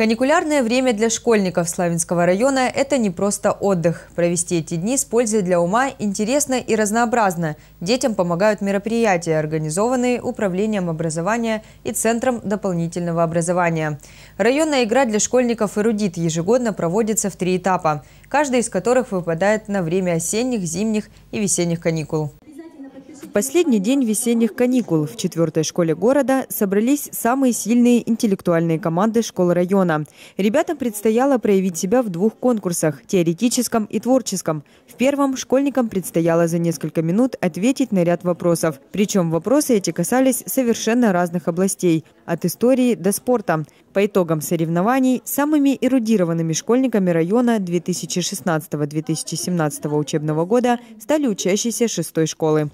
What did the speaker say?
Каникулярное время для школьников Славянского района – это не просто отдых. Провести эти дни с пользой для ума интересно и разнообразно. Детям помогают мероприятия, организованные Управлением образования и Центром дополнительного образования. Районная игра для школьников «Эрудит» ежегодно проводится в три этапа, каждый из которых выпадает на время осенних, зимних и весенних каникул последний день весенних каникул в четвертой школе города собрались самые сильные интеллектуальные команды школ района. Ребятам предстояло проявить себя в двух конкурсах – теоретическом и творческом. В первом школьникам предстояло за несколько минут ответить на ряд вопросов. Причем вопросы эти касались совершенно разных областей – от истории до спорта. По итогам соревнований самыми эрудированными школьниками района 2016-2017 учебного года стали учащиеся шестой школы.